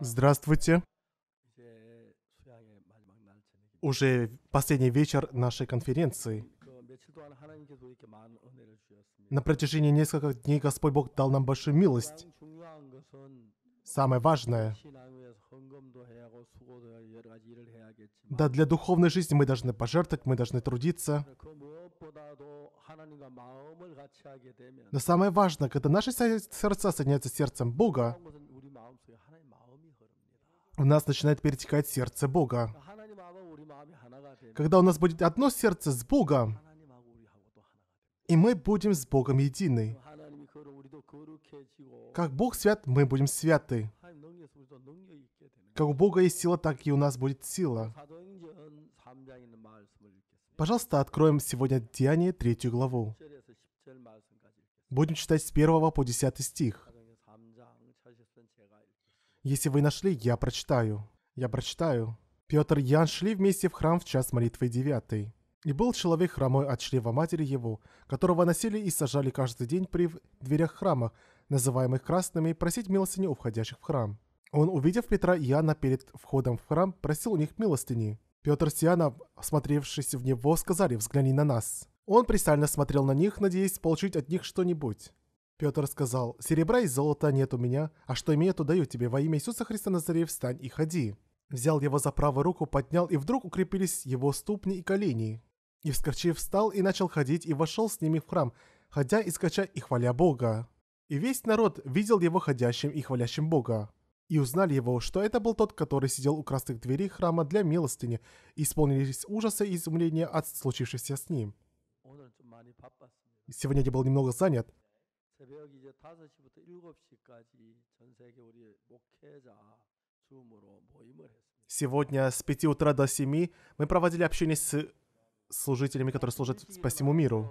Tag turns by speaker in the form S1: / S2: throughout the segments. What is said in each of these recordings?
S1: Здравствуйте.
S2: Уже последний вечер нашей конференции. На протяжении нескольких дней Господь Бог дал нам большую милость.
S1: Самое важное.
S2: Да, для духовной жизни мы должны пожертвовать, мы должны трудиться. Но самое важное, когда наше сердце соединяется с сердцем Бога, у нас начинает перетекать сердце Бога. Когда у нас будет одно сердце с Богом, и мы будем с Богом едины. Как Бог свят, мы будем святы. Как у Бога есть сила, так и у нас будет сила. Пожалуйста, откроем сегодня Деяние, третью главу. Будем читать с 1 по 10 стих. Если вы нашли, я прочитаю. Я прочитаю. Петр и Ян шли вместе в храм в час молитвы девятой. И был человек хромой от шлева матери его, которого носили и сажали каждый день при дверях храма, называемых красными, просить милостыню у входящих в храм. Он, увидев Петра и Яна перед входом в храм, просил у них милостыни. Петр с Иоанном, смотревшись в него, сказали «взгляни на нас». Он пристально смотрел на них, надеясь получить от них что-нибудь. Петр сказал, «Серебра и золота нет у меня, а что имею, то даю тебе. Во имя Иисуса Христа Назарея встань и ходи». Взял его за правую руку, поднял, и вдруг укрепились его ступни и колени. И вскочив, встал и начал ходить, и вошел с ними в храм, ходя и скача и хваля Бога. И весь народ видел его ходящим и хвалящим Бога. И узнали его, что это был тот, который сидел у красных дверей храма для милостыни, и исполнились ужаса и изумления от случившегося с ним.
S1: Сегодня я был немного занят, 새벽 이제 5시부터 7시까지 전 세계 우리 목회자
S2: Сегодня с 5 утра до 7 мы проводили общение с служителями, которые служат по всему миру.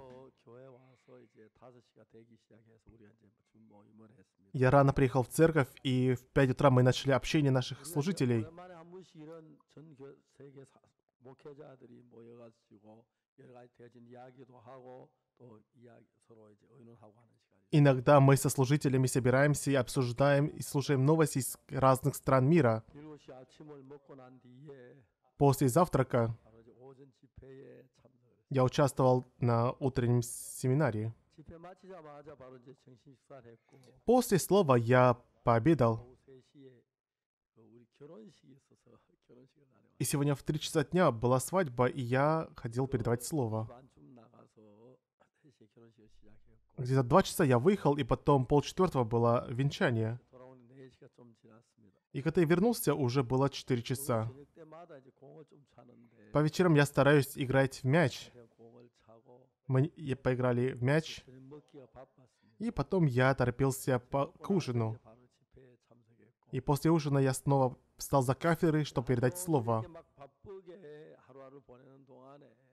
S2: Я рано приехал в церковь, и в 5 утра мы начали общение наших служителей. Иногда мы со служителями собираемся и обсуждаем и слушаем новости из разных стран мира. После завтрака я участвовал на утреннем семинаре. После слова я пообедал. И сегодня в 3 часа дня была свадьба, и я хотел передавать слово где-то два часа я выехал, и потом полчетвертого было венчание. И когда я вернулся, уже было 4 часа. По вечерам я стараюсь играть в мяч. Мы поиграли в мяч. И потом я торопился по... к ужину. И после ужина я снова встал за кафедрой, чтобы передать слово.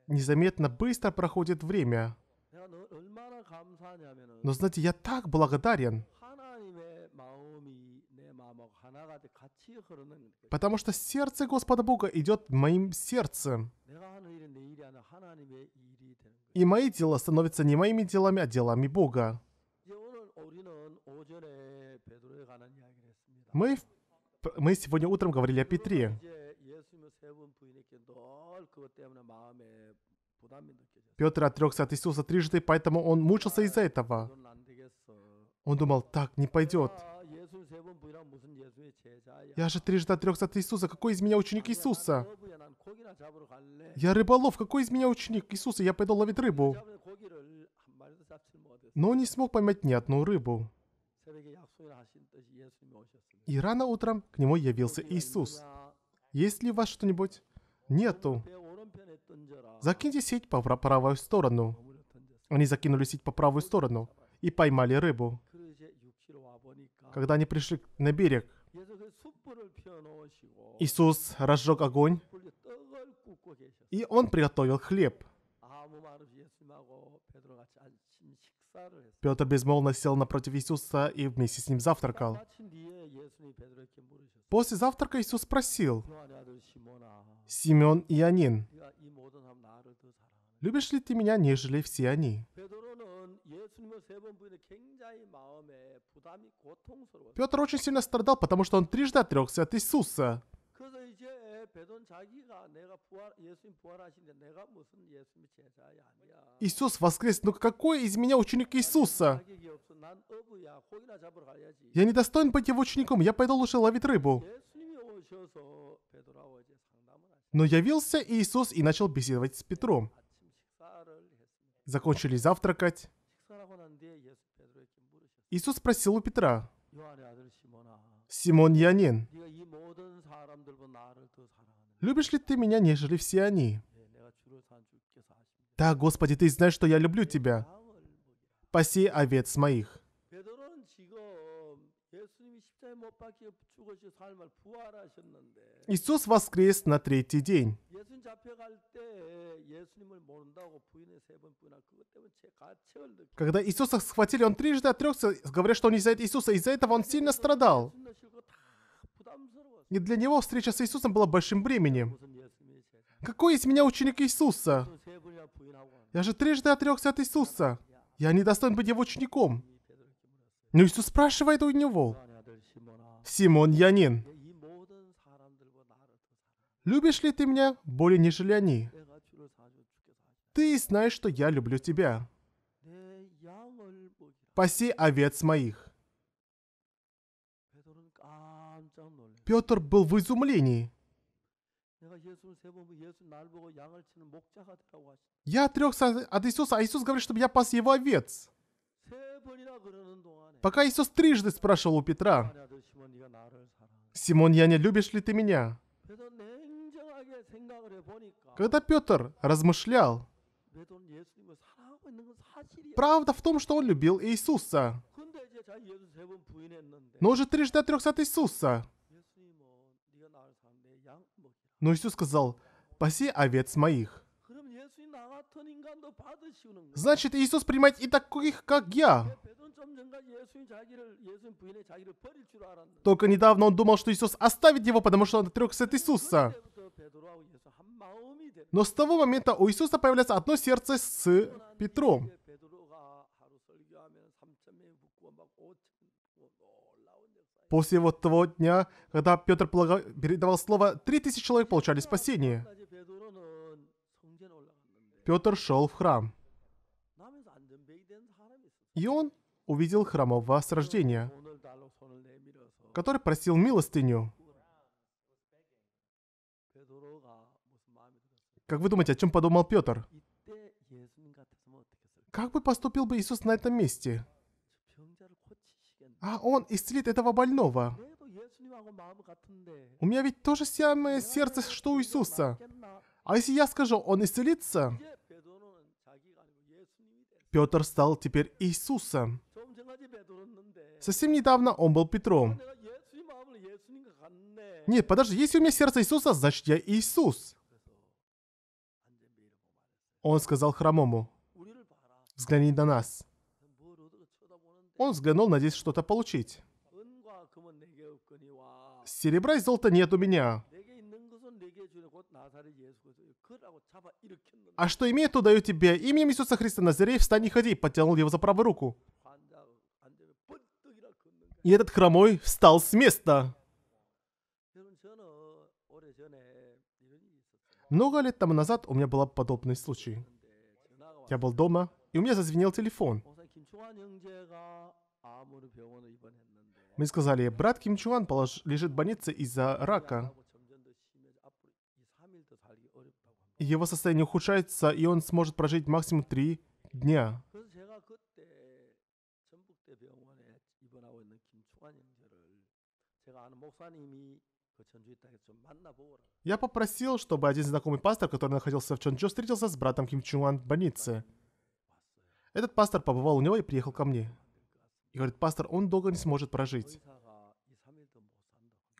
S2: Незаметно быстро проходит время. Но знаете, я так благодарен, потому что сердце Господа Бога идет моим сердцем. И мои дела становятся не моими делами, а делами Бога. Мы, мы сегодня утром говорили о Петре. Петр отрекся от Иисуса трижды, поэтому он мучился из-за этого. Он думал, так не пойдет. Я же трижды отрекся от Иисуса. Какой из меня ученик Иисуса? Я рыболов. Какой из меня ученик Иисуса? Я пойду ловить рыбу. Но он не смог поймать ни одну рыбу. И рано утром к нему явился Иисус. Есть ли у вас что-нибудь? Нету. «Закиньте сеть по правую сторону». Они закинули сеть по правую сторону и поймали рыбу. Когда они пришли на берег, Иисус разжег огонь, и Он приготовил хлеб. Петр безмолвно сел напротив Иисуса и вместе с ним завтракал. После завтрака Иисус спросил,
S1: «Симеон и Ионин,
S2: Любишь ли ты меня, нежели все они? Петр очень сильно страдал, потому что он трижды отрекся от Иисуса. Иисус воскрес, но ну, какой из меня ученик Иисуса? Я не достоин быть его учеником, я пойду лучше ловить рыбу. Но явился Иисус и начал беседовать с Петром закончили завтракать, Иисус спросил у Петра, «Симон Янин, любишь ли ты меня, нежели все они?» «Да, Господи, ты знаешь, что я люблю тебя. Паси овец моих». Иисус воскрес на третий день. Когда Иисуса схватили, он трижды отрекся, говоря, что он из-за Иисуса. Из-за этого он сильно страдал. И для него встреча с Иисусом была большим бременем. Какой из меня ученик Иисуса? Я же трижды отрекся от Иисуса. Я не достоин быть его учеником. Но Иисус спрашивает у него. Симон Янин. Любишь ли ты меня более, нежели они? Ты знаешь, что я люблю тебя. Паси овец моих. Петр был в изумлении. Я отрекся от Иисуса, а Иисус говорит, чтобы я пас его овец. Пока Иисус трижды спрашивал у Петра, «Симон, я не любишь ли ты меня?» Когда Петр размышлял, правда в том, что он любил Иисуса. Но уже трижды отрекся от Иисуса. Но Иисус сказал, «Паси овец моих». Значит, Иисус принимает и таких, как я. Только недавно он думал, что Иисус оставит его, потому что он отрекся от Иисуса. Но с того момента у Иисуса появляется одно сердце с Петром. После вот того дня, когда Петр передавал слово, три тысячи человек получали спасение. Петр шел в храм. И он увидел хромого с рождения, который просил милостыню. Как вы думаете, о чем подумал Петр? Как бы поступил бы Иисус на этом месте? А он исцелит этого больного. У меня ведь то же самое сердце, что у Иисуса. А если я скажу, он исцелится? Петр стал теперь Иисусом. Совсем недавно он был Петром. Нет, подожди, если у меня сердце Иисуса, значит я Иисус. Он сказал хромому, взгляни на нас. Он взглянул, надеясь что-то получить. Серебра и золота нет у меня, а что имеет, то даю тебе. Именем Иисуса Христа Назарей, встань и ходи, подтянул его за правую руку. И этот хромой встал с места. Много лет тому назад у меня был подобный случай. Я был дома, и у меня зазвенел телефон. Мы сказали, брат Ким Чуан полож... лежит в больнице из-за рака. его состояние ухудшается, и он сможет прожить максимум три дня. Я попросил, чтобы один знакомый пастор, который находился в Чонджо, встретился с братом Ким Чуан в больнице. Этот пастор побывал у него и приехал ко мне. И говорит, пастор, он долго не сможет прожить.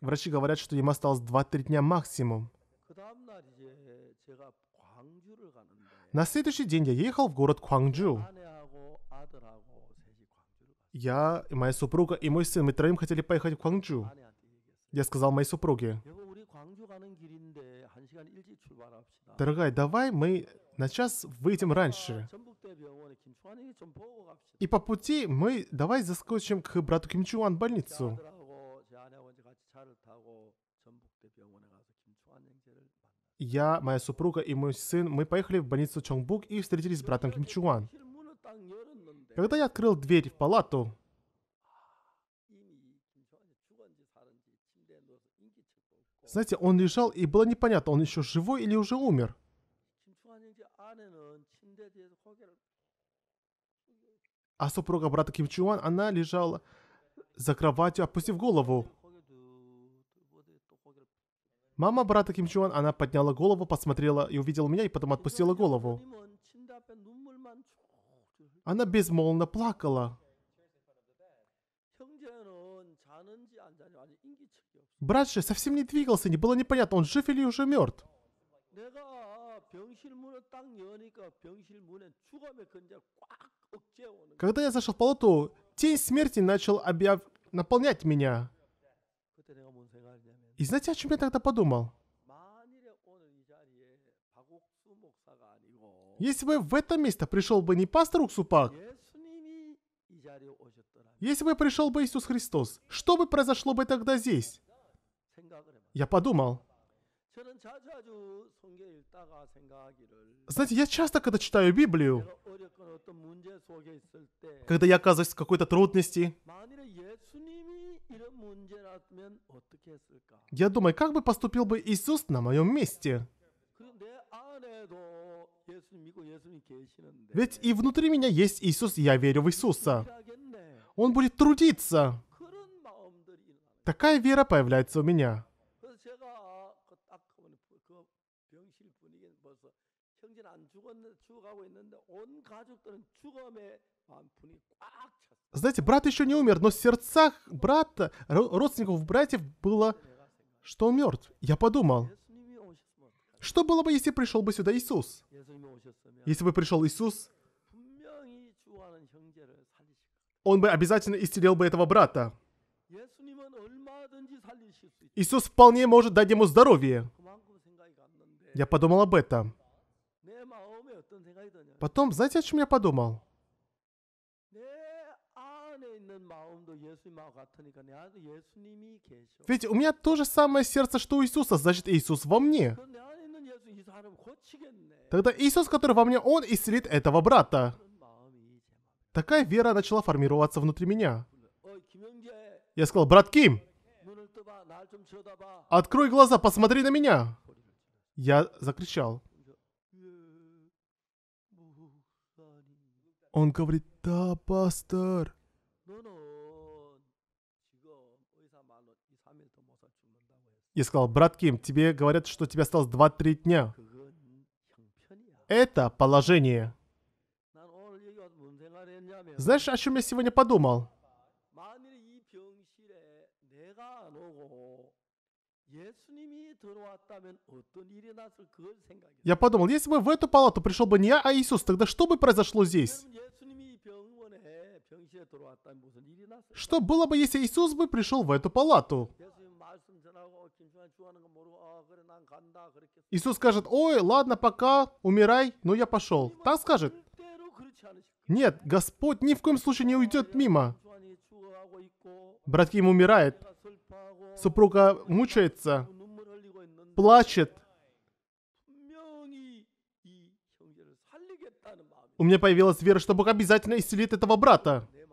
S2: Врачи говорят, что ему осталось 2-3 дня максимум. На следующий день я ехал в город Квангджу. Я, и моя супруга и мой сын, мы троим хотели поехать в Квангджу. Я сказал моей супруге, дорогая, давай мы на час выйдем раньше. И по пути мы давай заскочим к брату Кимчуан в больницу. я, моя супруга и мой сын, мы поехали в больницу Чонгбук и встретились с братом Ким Чуан. Когда я открыл дверь в палату, знаете, он лежал, и было непонятно, он еще живой или уже умер. А супруга брата Ким Чуан, она лежала за кроватью, опустив голову. Мама брата Ким Чуан, она подняла голову, посмотрела и увидела меня, и потом отпустила голову. Она безмолвно плакала. Брат же совсем не двигался, не было непонятно, он жив или уже мертв. Когда я зашел в палату, тень смерти начал объяв... наполнять меня. И знаете, о чем я тогда подумал? Если бы в это место пришел бы не пастор Уксупак, если бы пришел бы Иисус Христос, что бы произошло бы тогда здесь? Я подумал, знаете, я часто, когда читаю Библию,
S1: когда я оказываюсь в
S2: какой-то трудности, я думаю, как бы поступил бы Иисус на моем месте? Ведь и внутри меня есть Иисус, и я верю в Иисуса. Он будет трудиться. Такая вера появляется у меня. Знаете, брат еще не умер, но в сердцах брата, родственников братьев было, что он мертв. Я подумал, что было бы, если пришел бы сюда Иисус? Если бы пришел Иисус, он бы обязательно исцелил бы этого брата. Иисус вполне может дать ему здоровье. Я подумал об этом. Потом, знаете, о чем я подумал? Ведь у меня то же самое сердце, что у Иисуса, значит Иисус во мне. Тогда Иисус, который во мне, Он исцелит этого брата. Такая вера начала формироваться внутри меня. Я сказал, брат Ким, открой глаза, посмотри на меня. Я закричал. Он говорит, да, пастор. Я сказал, брат Ким, тебе говорят, что тебе осталось 2-3 дня. Это положение. Знаешь, о чем я сегодня подумал? Я подумал, если бы в эту палату пришел бы не я, а Иисус, тогда что бы произошло здесь? Что было бы, если Иисус бы пришел в эту палату? Иисус скажет, ой, ладно, пока, умирай, но я пошел. Так скажет? Нет, Господь ни в коем случае не уйдет мимо. Братья им умирает. Супруга мучается плачет. У меня появилась вера, что Бог обязательно исцелит этого брата. Э,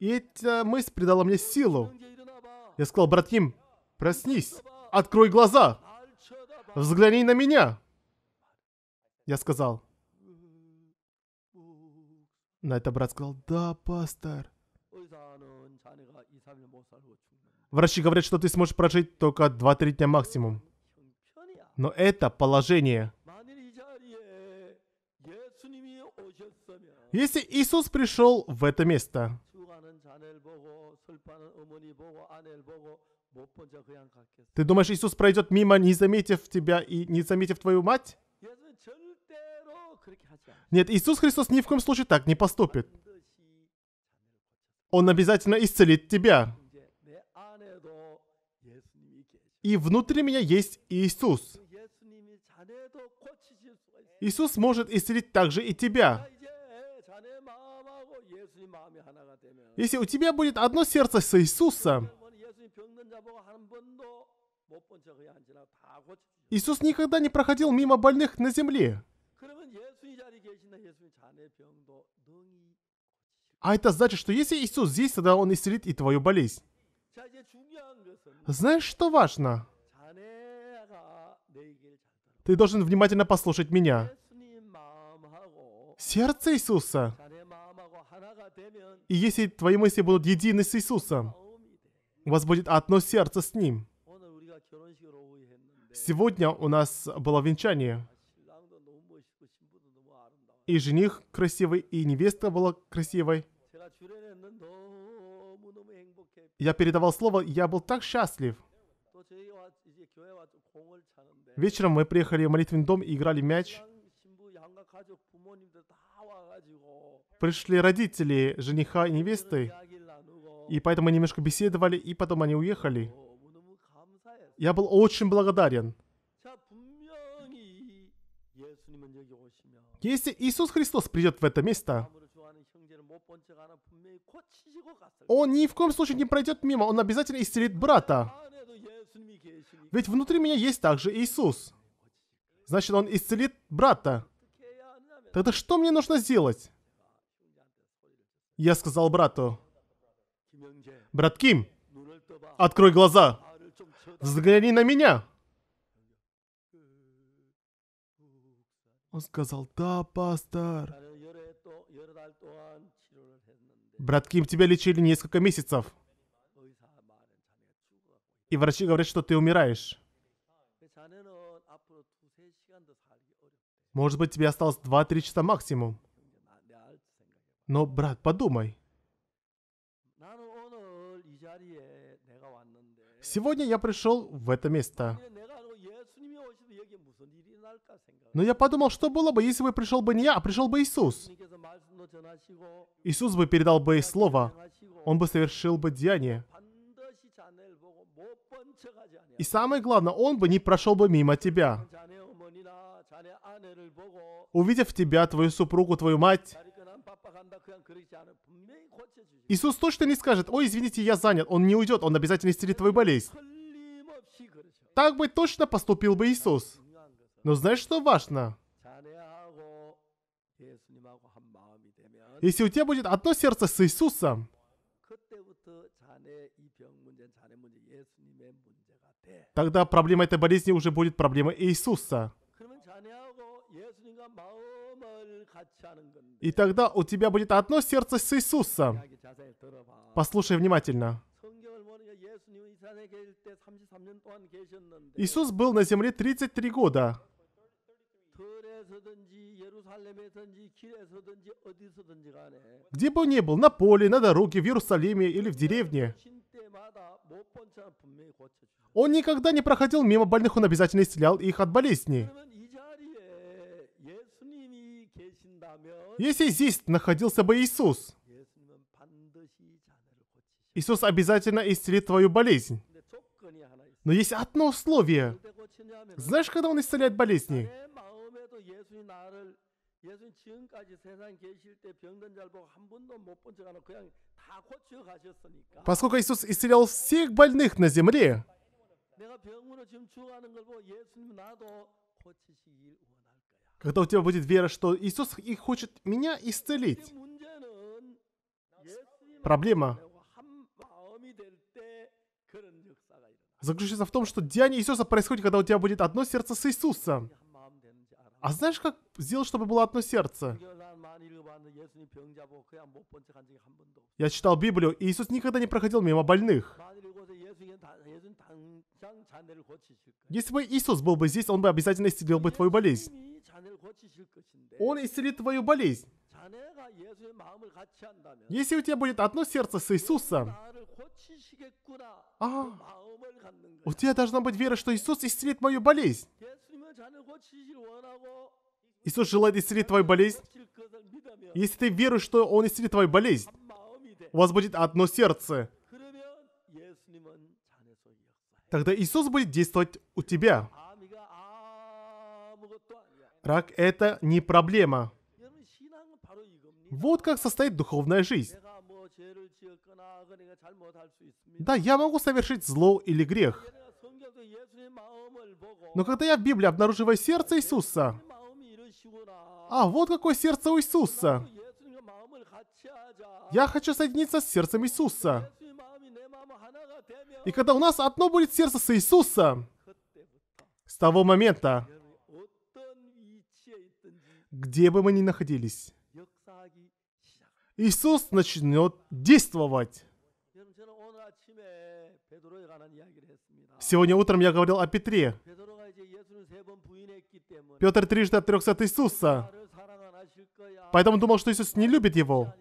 S2: и эта мысль придала мне силу. Я сказал, братьям, проснись, открой глаза, взгляни на меня. Я сказал. Э, на это брат сказал, да, пастор. Врачи говорят, что ты сможешь прожить только 2-3 дня максимум. Но это положение. Если Иисус пришел в это место, ты думаешь, Иисус пройдет мимо, не заметив тебя и не заметив твою мать? Нет, Иисус Христос ни в коем случае так не поступит. Он обязательно исцелит тебя. И внутри меня есть Иисус. Иисус может исцелить также и тебя. Если у тебя будет одно сердце с Иисусом, Иисус никогда не проходил мимо больных на земле. А это значит, что если Иисус здесь, тогда Он исцелит и твою болезнь. Знаешь, что важно? Ты должен внимательно послушать меня. Сердце Иисуса. И если твои мысли будут едины с Иисусом, у вас будет одно сердце с Ним. Сегодня у нас было венчание. И жених красивый, и невеста была красивой. Я передавал слово, я был так счастлив. Вечером мы приехали в молитвенный дом и играли мяч. Пришли родители жениха и невесты, и поэтому они немножко беседовали, и потом они уехали. Я был очень благодарен. Если Иисус Христос придет в это место, он ни в коем случае не пройдет мимо, он обязательно исцелит брата. Ведь внутри меня есть также Иисус. Значит, Он исцелит брата. Тогда что мне нужно сделать? Я сказал брату. Брат Ким, открой глаза. Взгляни на меня. Он сказал, да, пастор. Брат Ким, тебя лечили несколько месяцев. И врачи говорят, что ты умираешь. Может быть, тебе осталось 2-3 часа максимум. Но, брат, подумай. Сегодня я пришел в это место. Но я подумал, что было бы, если бы пришел бы не я, а пришел бы Иисус. Иисус бы передал бы Слово. Он бы совершил бы деяние. И самое главное, он бы не прошел бы мимо тебя. Увидев тебя, твою супругу, твою мать, Иисус точно не скажет, ой, извините, я занят, он не уйдет, он обязательно исцелит твою болезнь. Так бы точно поступил бы Иисус. Но знаешь, что важно? Если у тебя будет одно сердце с Иисусом, Тогда проблема этой болезни уже будет проблема Иисуса. И тогда у тебя будет одно сердце с Иисусом. Послушай внимательно. Иисус был на земле 33 года. Где бы он ни был, на поле, на дороге, в Иерусалиме или в деревне, он никогда не проходил мимо больных, он обязательно исцелял их от болезней. Если здесь находился бы Иисус, Иисус обязательно исцелит твою болезнь. Но есть одно условие. Знаешь, когда Он исцеляет болезни? Поскольку Иисус исцелял всех больных на земле, когда у тебя будет вера, что Иисус и хочет меня исцелить. Проблема заключается в том, что деяние Иисуса происходит, когда у тебя будет одно сердце с Иисусом. А знаешь, как сделать, чтобы было одно сердце? Я читал Библию, и Иисус никогда не проходил мимо больных. Если бы Иисус был бы здесь, Он бы обязательно исцелил бы твою болезнь. Он исцелит твою болезнь. Если у тебя будет одно сердце с Иисусом, а, у тебя должна быть вера, что Иисус исцелит мою болезнь. Иисус желает исцелить твою болезнь. Если ты веруешь, что Он исцелит твою болезнь, у вас будет одно сердце. Тогда Иисус будет действовать у тебя. Рак – это не проблема. Вот как состоит духовная жизнь. Да, я могу совершить зло или грех. Но когда я в Библии обнаруживаю сердце Иисуса, а, вот какое сердце у Иисуса. Я хочу соединиться с сердцем Иисуса. И когда у нас одно будет сердце с Иисуса, с того момента, где бы мы ни находились, Иисус начнет действовать. Сегодня утром я говорил о Петре. Петр трижды отрекся от Иисуса. А Поэтому думал, что Иисус не любит его.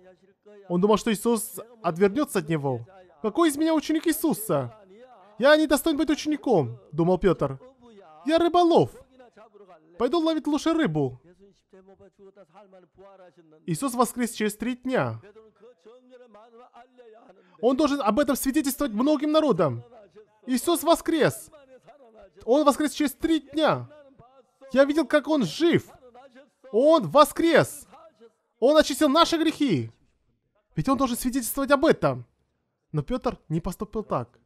S2: А он думал, что Иисус отвернется от него. «Какой из меня ученик Иисуса? Я не достоин быть учеником», — думал Петр. «Я рыболов. Пойду ловить лучше рыбу». Иисус воскрес через три дня. Он должен об этом свидетельствовать многим народам. Иисус воскрес! Он воскрес через три дня. Я видел, как он жив. Он воскрес. Он очистил наши грехи. Ведь он должен свидетельствовать об этом. Но Петр не поступил так.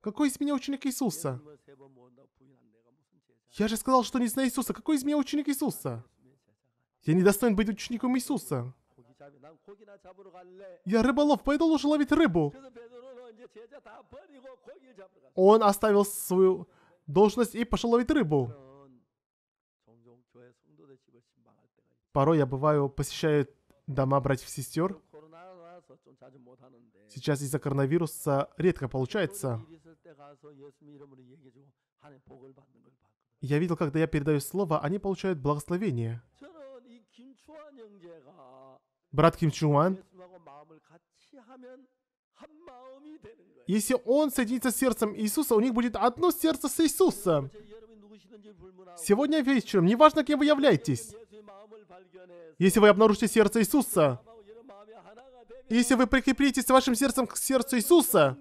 S2: Какой из меня ученик Иисуса? Я же сказал, что не знаю Иисуса. Какой из меня ученик Иисуса? Я не достоин быть учеником Иисуса. Я рыболов, пойду лучше ловить рыбу. Он оставил свою должность и пошел ловить рыбу. Порой я бываю, посещаю дома братьев-сестер. Сейчас из-за коронавируса редко получается. Я видел, когда я передаю слово, они получают благословение. Брат Ким Чуан если он соединится с сердцем Иисуса, у них будет одно сердце с Иисусом. Сегодня вечером, неважно, кем вы являетесь, если вы обнаружите сердце Иисуса, если вы прикрепитесь вашим сердцем к сердцу Иисуса,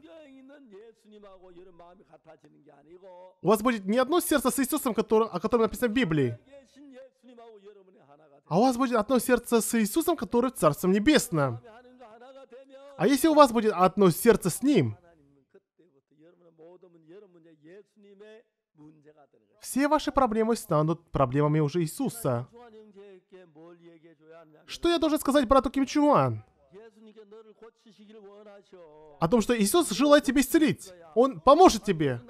S2: у вас будет не одно сердце с Иисусом, который, о котором написано в Библии, а у вас будет одно сердце с Иисусом, который в Царством Небесном. А если у вас будет одно сердце с Ним, все ваши проблемы станут проблемами уже Иисуса. Что я должен сказать брату Ким Чуан? О том, что Иисус желает тебя исцелить. Он поможет тебе.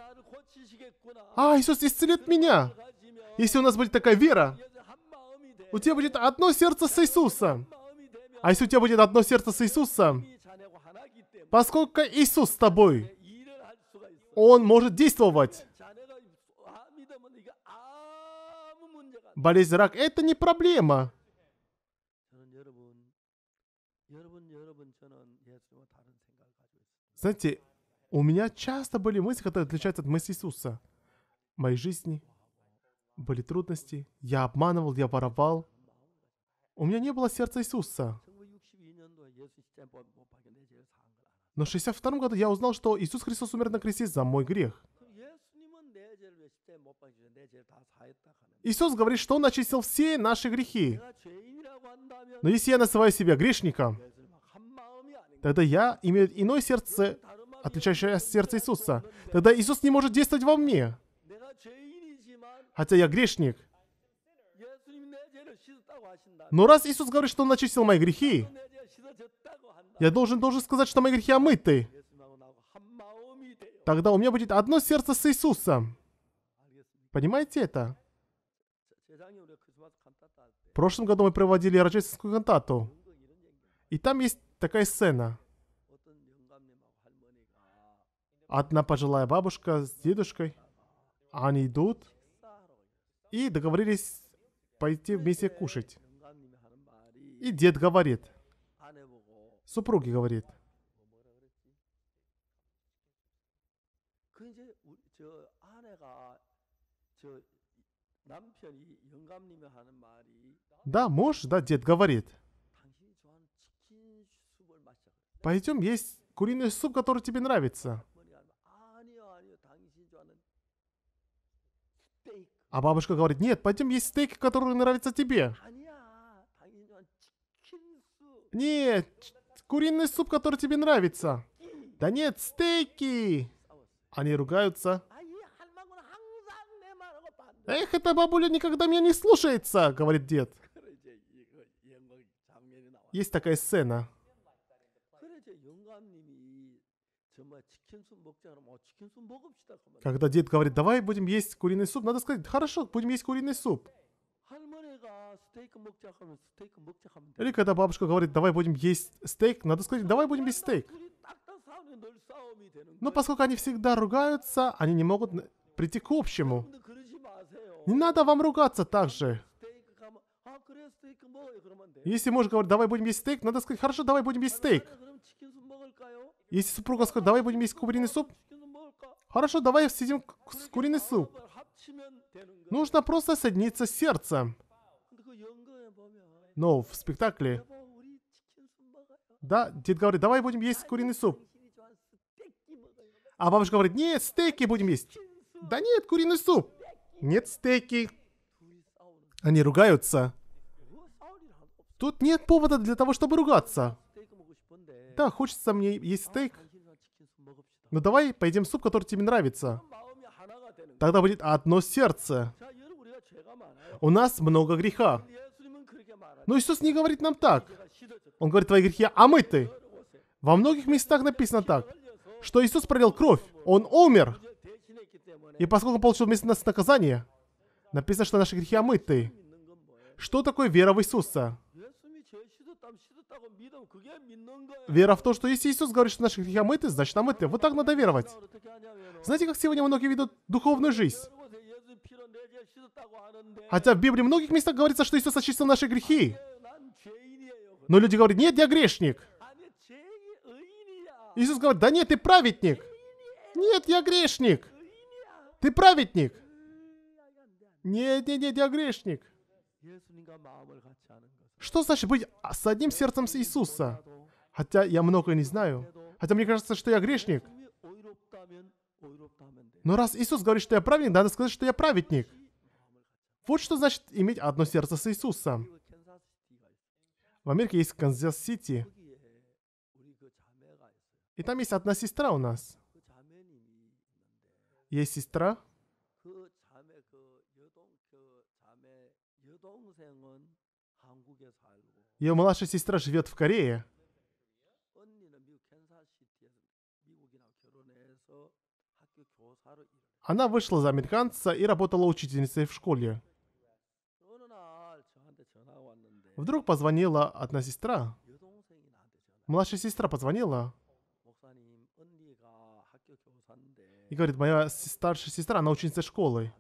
S2: А, Иисус исцелит меня. Если у нас будет такая вера, у тебя будет одно сердце с Иисусом. А если у тебя будет одно сердце с Иисусом, Поскольку Иисус с тобой, Он может действовать. Болезнь рак – это не проблема. Знаете, у меня часто были мысли, которые отличаются от мысли Иисуса. В моей жизни были трудности. Я обманывал, я воровал. У меня не было сердца Иисуса. Но в 62 году я узнал, что Иисус Христос умер на кресте за мой грех. Иисус говорит, что Он очистил все наши грехи. Но если я называю себя грешником, тогда я имею иное сердце, отличающееся от сердца Иисуса. Тогда Иисус не может действовать во мне. Хотя я грешник. Но раз Иисус говорит, что Он очистил мои грехи, я должен, должен сказать, что мои грехи омыты. Тогда у меня будет одно сердце с Иисусом. Понимаете это? В прошлом году мы проводили рождественскую кантату. И там есть такая сцена. Одна пожилая бабушка с дедушкой. Они идут и договорились пойти вместе кушать. И дед говорит, супруги говорит. Да, муж, да, дед говорит. Пойдем есть куриный суп, который тебе нравится. А бабушка говорит, нет, пойдем есть стейки, которые нравятся тебе. Нет, Куриный суп, который тебе нравится. Да нет, стейки! Они ругаются. Эх, эта бабуля никогда меня не слушается, говорит дед. Есть такая сцена. Когда дед говорит, давай будем есть куриный суп, надо сказать, хорошо, будем есть куриный суп. Или когда бабушка говорит, давай будем есть стейк, надо сказать, давай будем есть стейк. Но поскольку они всегда ругаются, они не могут прийти к общему. Не надо вам ругаться так же. «А, Если муж говорит, давай будем есть стейк, надо сказать, хорошо, давай будем есть стейк. Если супруга скажет, давай будем есть куриный суп, хорошо, давай съедим с куриный суп. Нужно просто соединиться с сердцем. Но ну, в спектакле... Да, дед говорит, давай будем есть куриный суп. А бабушка говорит, нет, стейки будем есть. Да нет, куриный суп. Нет, стейки. Они ругаются. Тут нет повода для того, чтобы ругаться. Да, хочется мне есть стейк. Но давай поедим суп, который тебе нравится. Тогда будет одно сердце. У нас много греха. Но Иисус не говорит нам так. Он говорит, твои грехи омыты. Во многих местах написано так, что Иисус пролил кровь, Он умер. И поскольку получил вместо нас наказание, написано, что наши грехи омыты. Что такое вера в Иисуса? Вера в то, что если Иисус говорит, что наши грехи омыты, значит омыты. Вот так надо веровать. Знаете, как сегодня многие ведут духовную жизнь? Хотя в Библии многих местах говорится, что Иисус очистил наши грехи. Но люди говорят, нет, я грешник. Иисус говорит, да нет, ты праведник. Нет, я грешник. Ты праведник. Нет, нет, нет, я грешник. Что значит быть с одним сердцем с Иисуса? Хотя я много не знаю. Хотя мне кажется, что я грешник. Но раз Иисус говорит, что я праведник, надо сказать, что я праведник. Вот что значит иметь одно сердце с Иисусом. В Америке есть Канзас-Сити. И там есть одна сестра у нас. Есть сестра. Ее младшая сестра живет в Корее. Она вышла за американца и работала учительницей в школе. Вдруг позвонила одна сестра. Младшая сестра позвонила. И говорит, моя старшая сестра, она ученица школы.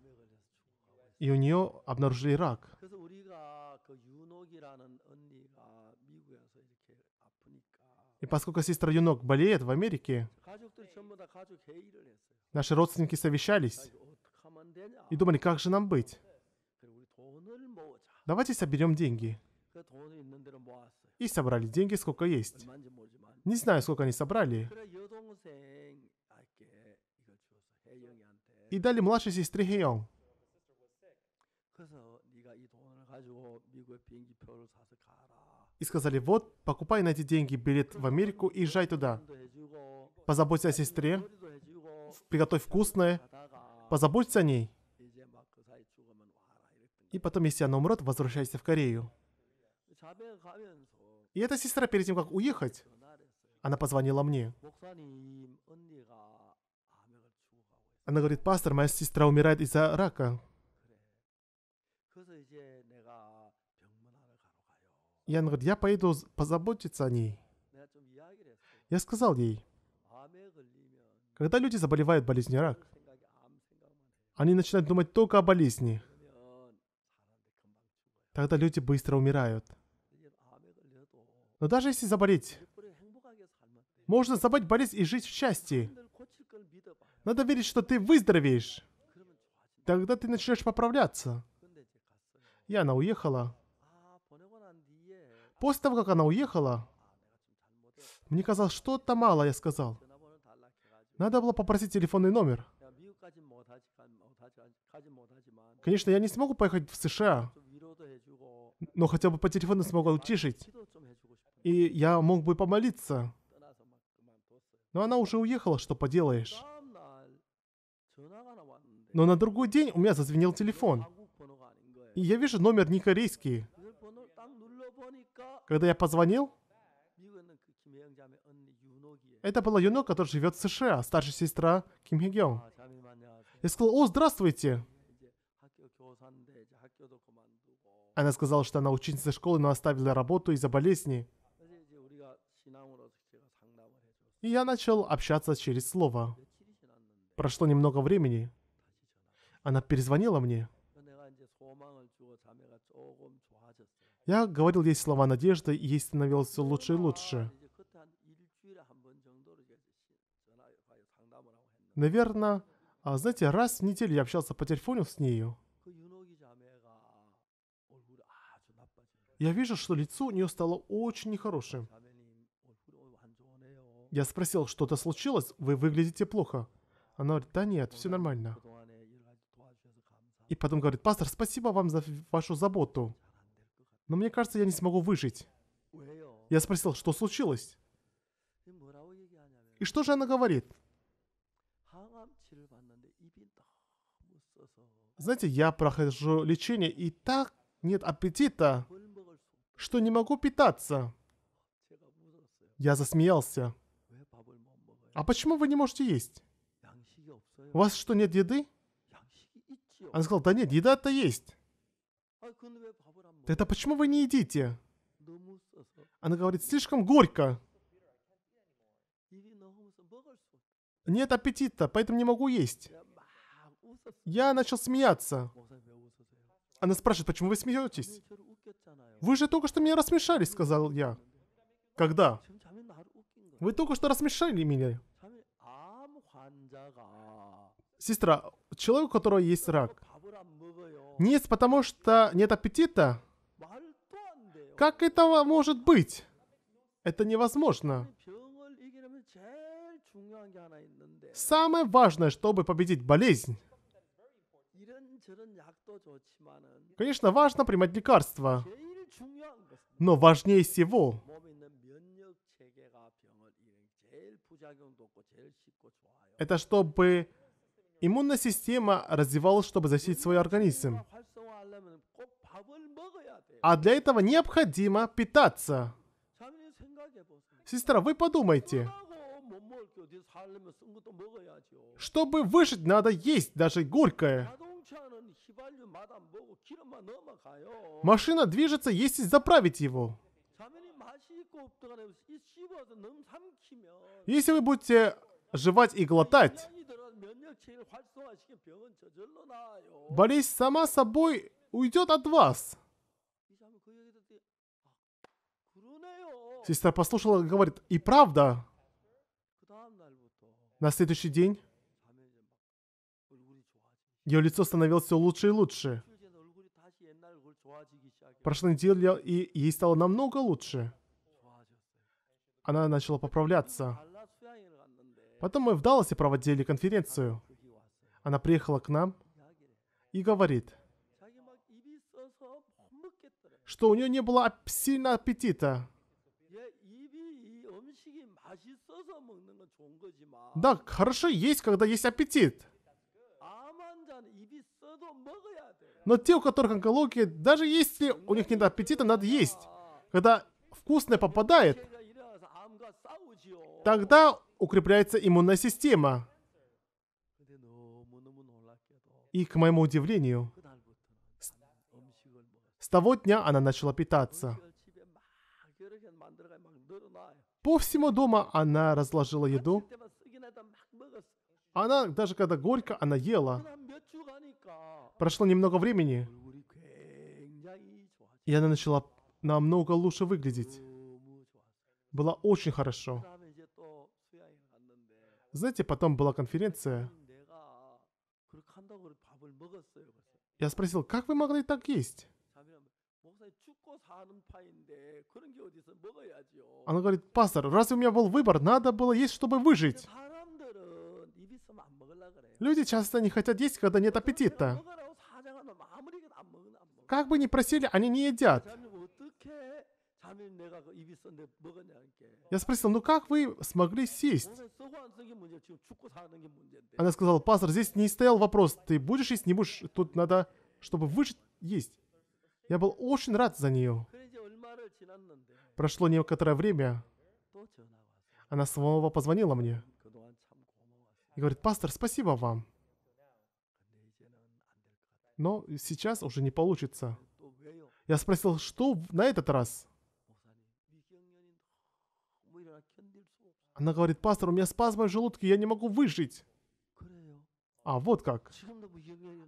S2: И у нее обнаружили рак. И поскольку сестра Юнок болеет в Америке, наши родственники совещались и думали, как же нам быть. Давайте соберем деньги. И собрали деньги, сколько есть. Не знаю, сколько они собрали. А и дали младшей сестре Хейон. И сказали, вот, покупай на эти деньги билет в Америку и езжай туда. Позаботься о сестре, приготовь вкусное, позаботься о ней. И потом, если она умрет, возвращайся в Корею. И эта сестра перед тем, как уехать, она позвонила мне. Она говорит, пастор, моя сестра умирает из-за рака. И она говорит, я поеду позаботиться о ней. Я сказал ей, когда люди заболевают болезнью рак, они начинают думать только о болезни. Тогда люди быстро умирают. Но даже если заболеть, можно забыть болезнь и жить в счастье. Надо верить, что ты выздоровеешь. Тогда ты начнешь поправляться. И она уехала. После того, как она уехала, мне казалось, что-то мало, я сказал. Надо было попросить телефонный номер. Конечно, я не смогу поехать в США, но хотя бы по телефону смогу утешить и я мог бы помолиться. Но она уже уехала, что поделаешь. Но на другой день у меня зазвенел телефон. И я вижу номер не корейский. Когда я позвонил, это была Юно, которая живет в США, старшая сестра Ким Хе Я сказал, о, здравствуйте. Она сказала, что она ученица школы, но оставила работу из-за болезни и я начал общаться через слово. Прошло немного времени. Она перезвонила мне. Я говорил ей слова надежды, и ей становилось все лучше и лучше. Наверное, а, знаете, раз в неделю я общался по телефону с нею. Я вижу, что лицо у нее стало очень нехорошим. Я спросил, что-то случилось? Вы выглядите плохо. Она говорит, да нет, все нормально. И потом говорит, пастор, спасибо вам за вашу заботу. Но мне кажется, я не смогу выжить. Я спросил, что случилось? И что же она говорит? Знаете, я прохожу лечение, и так нет аппетита, что не могу питаться. Я засмеялся. А почему вы не можете есть? У вас что, нет еды? Она сказала, да нет, еда-то есть. Это почему вы не едите? Она говорит, слишком горько. Нет аппетита, поэтому не могу есть. Я начал смеяться. Она спрашивает, почему вы смеетесь? Вы же только что меня рассмешали, сказал я. Когда? Вы только что рассмешали меня. Сестра, человек, у которого есть рак, нет, потому что нет аппетита? Как этого может быть? Это невозможно. Самое важное, чтобы победить болезнь. Конечно, важно принимать лекарства. Но важнее всего Это чтобы иммунная система развивалась, чтобы защитить свой организм. А для этого необходимо питаться. Сестра, вы подумайте. Чтобы выжить, надо есть даже горькое. Машина движется, если заправить его. Если вы будете жевать и глотать, болезнь сама собой уйдет от вас. Сестра послушала и говорит, и правда, на следующий день ее лицо становилось все лучше и лучше. Прошла неделя, и ей стало намного лучше. Она начала поправляться. Потом мы в Далласе проводили конференцию. Она приехала к нам и говорит, что у нее не было сильно аппетита. Да, хорошо есть, когда есть аппетит. Но те, у которых онкология, даже если у них нет аппетита, надо есть. Когда вкусное попадает, тогда укрепляется иммунная система. И, к моему удивлению, с того дня она начала питаться. По всему дома она разложила еду. Она, даже когда горько, она ела. Прошло немного времени. И она начала намного лучше выглядеть. Было очень хорошо. Знаете, потом была конференция. Я спросил, как вы могли так есть? Она говорит, пастор, раз у меня был выбор? Надо было есть, чтобы выжить. Люди часто не хотят есть, когда нет аппетита как бы ни просили, они не едят. Я спросил, ну как вы смогли сесть? Она сказала, пастор, здесь не стоял вопрос, ты будешь есть, не будешь, тут надо, чтобы выжить, есть. Я был очень рад за нее. Прошло некоторое время, она снова позвонила мне. И говорит, пастор, спасибо вам. Но сейчас уже не получится. Я спросил, что на этот раз? Она говорит, пастор, у меня спазмы в желудке, я не могу выжить. А, вот как.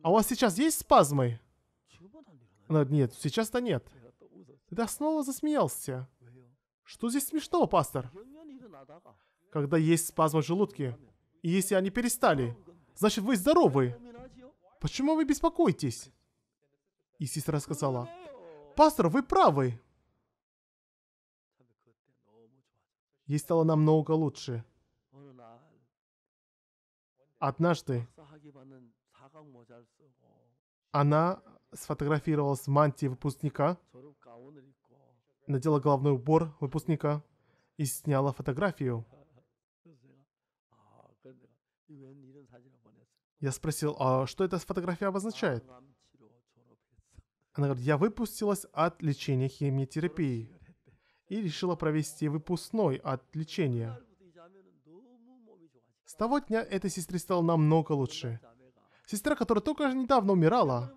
S2: А у вас сейчас есть спазмы? Она говорит, нет, сейчас-то нет. Тогда снова засмеялся. Что здесь смешного, пастор? Когда есть спазмы в желудке, и если они перестали, значит вы здоровы. Почему вы беспокоитесь? И сестра сказала, пастор, вы правы. Ей стало намного лучше. Однажды она сфотографировалась с мантии выпускника, надела головной убор выпускника и сняла фотографию. Я спросил, а что эта фотография обозначает? Она говорит, я выпустилась от лечения химиотерапии и решила провести выпускной от лечения. С того дня этой сестре стало намного лучше. Сестра, которая только недавно умирала,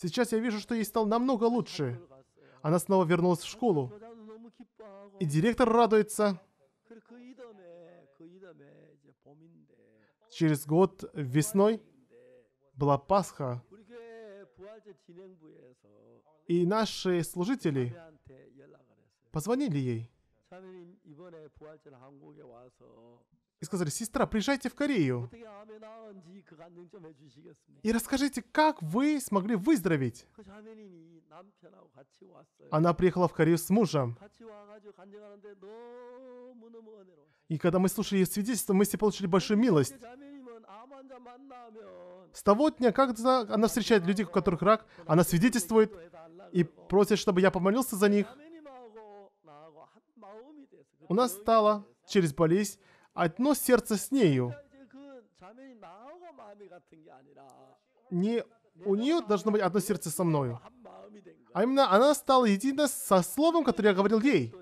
S2: сейчас я вижу, что ей стало намного лучше. Она снова вернулась в школу. И директор радуется. Через год весной была Пасха, и наши служители позвонили ей и сказали, сестра, приезжайте в Корею и расскажите, как вы смогли выздороветь.
S1: Она приехала в Корею с мужем.
S2: И когда мы слушали ее свидетельство, мы все получили большую милость. С того дня, как она встречает людей, у которых рак, она свидетельствует и просит, чтобы я помолился за них. У нас стало через болезнь одно сердце с нею. Не у нее должно быть одно сердце со мною. А именно, она стала едино со словом, которое я говорил ей.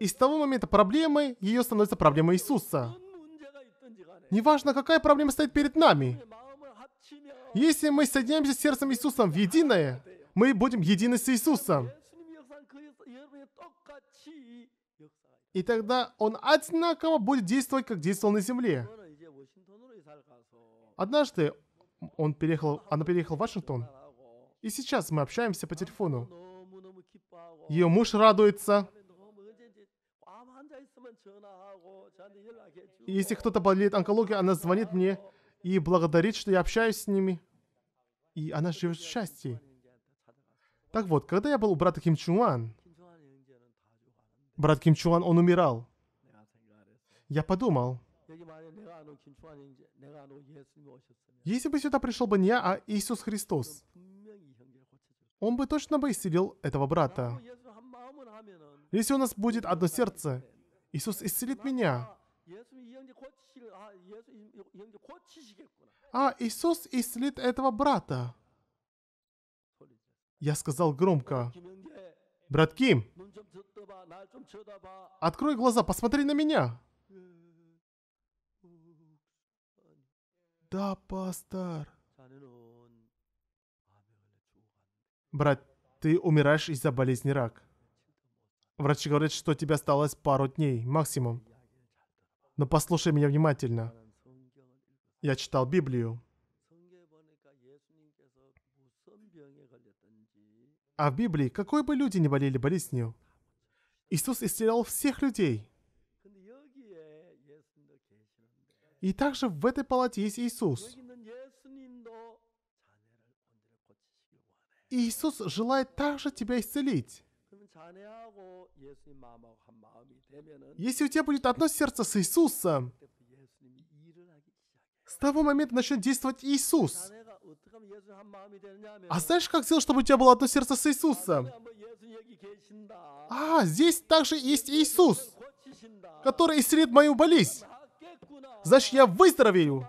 S2: И с того момента проблемы ее становится проблемой Иисуса. Неважно, какая проблема стоит перед нами. Если мы соединяемся с сердцем Иисусом в единое, мы будем едины с Иисусом. И тогда он одинаково будет действовать, как действовал на земле. Однажды он переехал, она переехала в Вашингтон. И сейчас мы общаемся по телефону. Ее муж радуется. И если кто-то болеет онкологией, она звонит мне и благодарит, что я общаюсь с ними. И она живет в счастье. Так вот, когда я был у брата Ким Чун Брат Ким Чуан, он умирал. Я подумал, если бы сюда пришел бы не я, а Иисус Христос, он бы точно бы исцелил этого брата. Если у нас будет одно сердце, Иисус исцелит меня. А, Иисус исцелит этого брата. Я сказал громко. Брат Ким, открой глаза, посмотри на меня. Да, пастор. Брат, ты умираешь из-за болезни рак. Врачи говорят, что у тебя осталось пару дней, максимум. Но послушай меня внимательно. Я читал Библию. А в Библии, какой бы люди не болели болезнью, Иисус исцелял всех людей. И также в этой палате есть Иисус. И Иисус желает также тебя исцелить.
S1: Если у тебя будет одно
S2: сердце с Иисусом, с того момента начнет действовать Иисус. А знаешь, как сделать, чтобы у тебя было одно сердце с Иисусом? А, а здесь также есть Иисус, который исцелит мою болезнь. Значит, я выздоровею.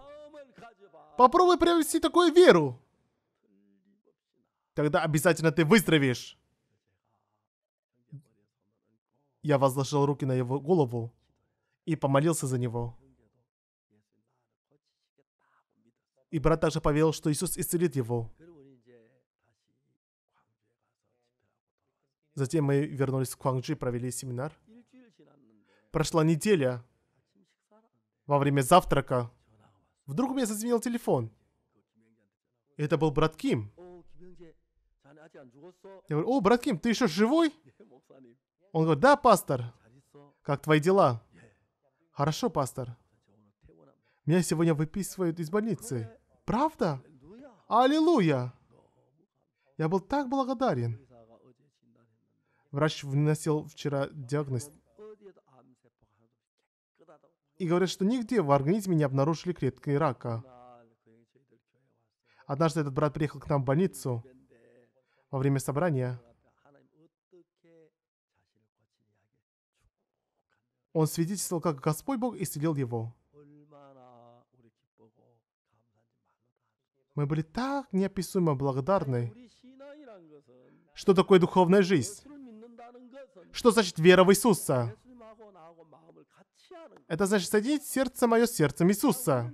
S2: Попробуй привести такую веру. Тогда обязательно ты выздоровеешь. Я возложил руки на его голову и помолился за него. И брат также поверил, что Иисус исцелит его. Затем мы вернулись в Куангджи, провели семинар. Прошла неделя. Во время завтрака вдруг у меня зазвенел телефон. это был брат Ким. Я говорю, о, брат Ким, ты еще живой? Он говорит, да, пастор. Как твои дела? Хорошо, пастор. Меня сегодня выписывают из больницы. Правда? Аллилуйя! Я был так благодарен. Врач вносил вчера диагноз. И говорят, что нигде в организме не обнаружили клетки рака. Однажды этот брат приехал к нам в больницу во время собрания. Он свидетельствовал, как Господь Бог исцелил его. Мы были так неописуемо благодарны. Что такое духовная жизнь? Что значит вера в Иисуса? Это значит соединить сердце мое с сердцем Иисуса.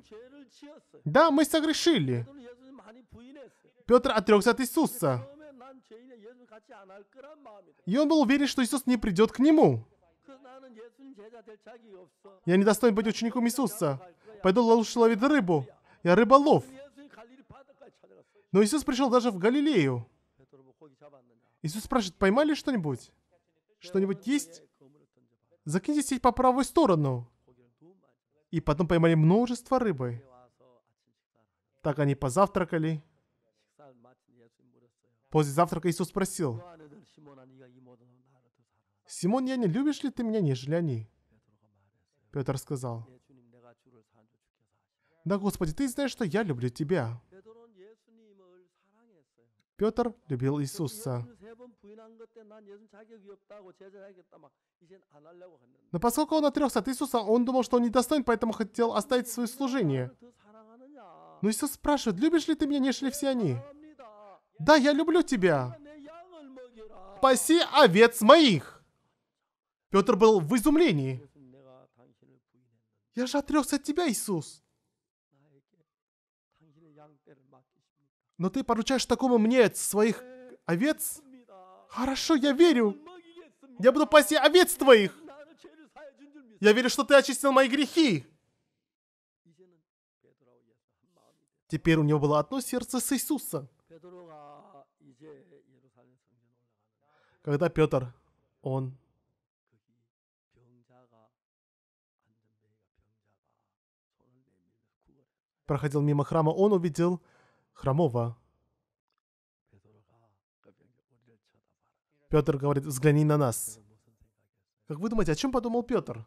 S2: Да, мы согрешили. Петр отрекся от Иисуса. И он был уверен, что Иисус не придет к нему. Я не достоин быть учеником Иисуса. Пойду лучше ловить рыбу. Я рыболов. Но Иисус пришел даже в Галилею. Иисус спрашивает, поймали что-нибудь? Что-нибудь есть? Закиньте сеть по правую сторону. И потом поймали множество рыбы. Так они позавтракали. После завтрака Иисус спросил, «Симон, я не любишь ли ты меня, нежели они?» Петр сказал, «Да, Господи, ты знаешь, что я люблю тебя». Петр любил Иисуса. Но поскольку он отрекся от Иисуса, он думал, что он недостоин, поэтому хотел оставить свое служение. Но Иисус спрашивает, любишь ли ты меня, нежели все они? Да, я люблю тебя. Паси овец моих. Петр был в изумлении. Я же отрекся от тебя, Иисус. Но ты поручаешь такому мне своих овец? Хорошо, я верю. Я буду пасти овец твоих. Я верю, что ты очистил мои грехи. Теперь у него было одно сердце с Иисуса. Когда Петр, он проходил мимо храма, он увидел хромого. Петр говорит, взгляни на нас. Как вы думаете, о чем подумал Петр?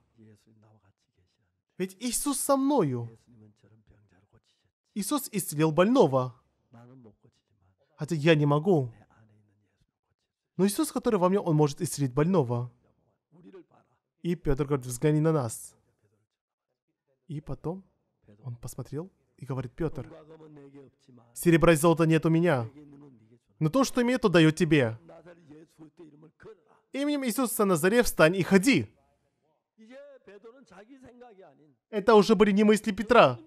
S2: Ведь Иисус со мною. Иисус исцелил больного. Хотя а я не могу. Но Иисус, который во мне, он может исцелить больного. И Петр говорит, взгляни на нас. И потом он посмотрел и говорит Петр, серебра и золота нет у меня, но то, что имею, то даю тебе. Именем Иисуса Назаре встань и ходи. Это уже были не мысли Петра.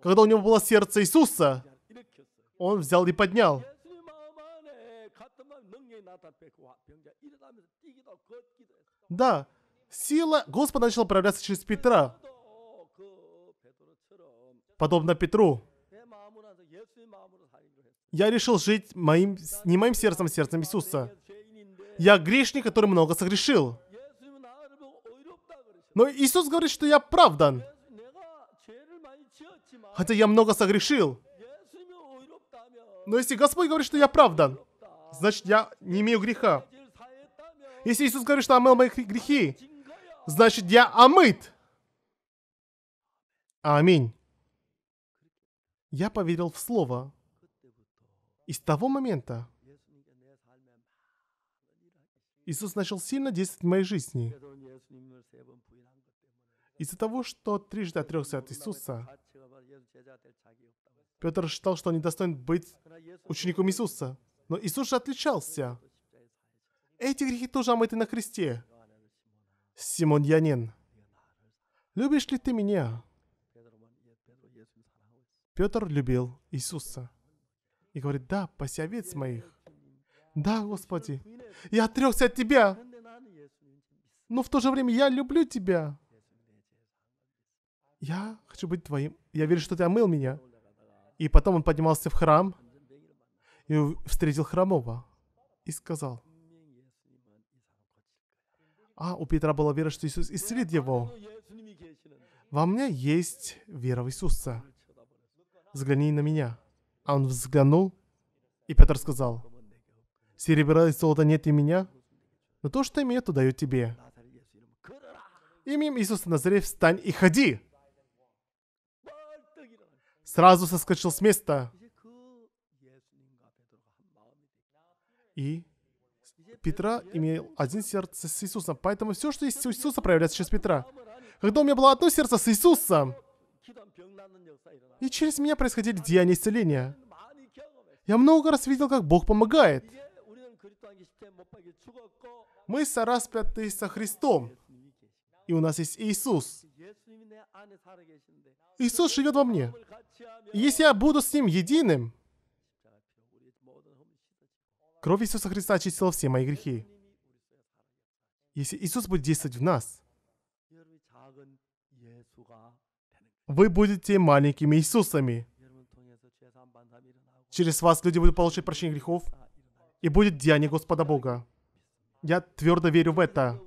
S2: Когда у него было сердце Иисуса, он взял и поднял. Да, сила Господа начала проявляться через Петра подобно Петру. Я решил жить моим, не моим сердцем, а сердцем Иисуса. Я грешник, который много согрешил. Но Иисус говорит, что я оправдан. Хотя я много согрешил. Но если Господь говорит, что я оправдан, значит, я не имею греха. Если Иисус говорит, что омыл мои грехи, значит, я омыт. Аминь. Я поверил в слово. И с того момента Иисус начал сильно действовать в моей жизни. Из-за того, что трижды отрекся от Иисуса, Петр считал, что он не достоин быть учеником Иисуса. Но Иисус же отличался. Эти грехи тоже омыты на кресте. Симон Янин, любишь ли ты меня? Петр любил Иисуса. И говорит, да, пася овец моих. Да, Господи, я отрекся от Тебя. Но в то же время я люблю Тебя. Я хочу быть Твоим. Я верю, что Ты омыл меня. И потом он поднимался в храм и встретил хромого. И сказал, а у Петра была вера, что Иисус исцелит его. Во мне есть вера в Иисуса взгляни на меня». А он взглянул, и Петр сказал, «Серебра и золота нет и меня, но то, что имею, то даю тебе». Именем Иисуса Назарей встань и ходи! Сразу соскочил с места. И Петра имел один сердце с Иисусом. Поэтому все, что есть у Иисуса, проявляется через Петра. Когда у меня было одно сердце с Иисусом, и через меня происходили деяния исцеления. Я много раз видел, как Бог помогает. Мы сораспяты со Христом, и у нас есть Иисус. Иисус живет во мне. И если я буду с Ним единым, кровь Иисуса Христа очистила все мои грехи. Если Иисус будет действовать в нас, вы будете маленькими Иисусами. Через вас люди будут получать прощение грехов, и будет деяние Господа Бога. Я твердо верю в это.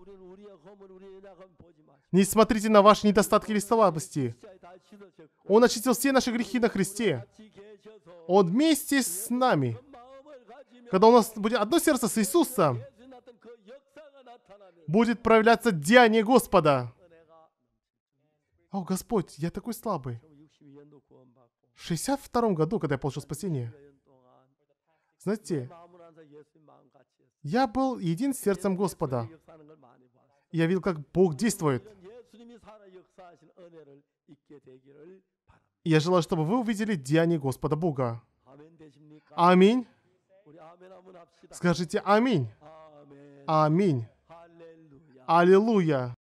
S2: Не смотрите на ваши недостатки или слабости. Он очистил все наши грехи на Христе. Он вместе с нами. Когда у нас будет одно сердце с Иисусом, будет проявляться деяние Господа. О, Господь, я такой слабый. В 62 году, когда я получил спасение, знаете, я был един с сердцем Господа. Я видел, как Бог действует. я желаю, чтобы вы увидели деяние Господа Бога. Аминь. Скажите аминь. Аминь. Аллилуйя.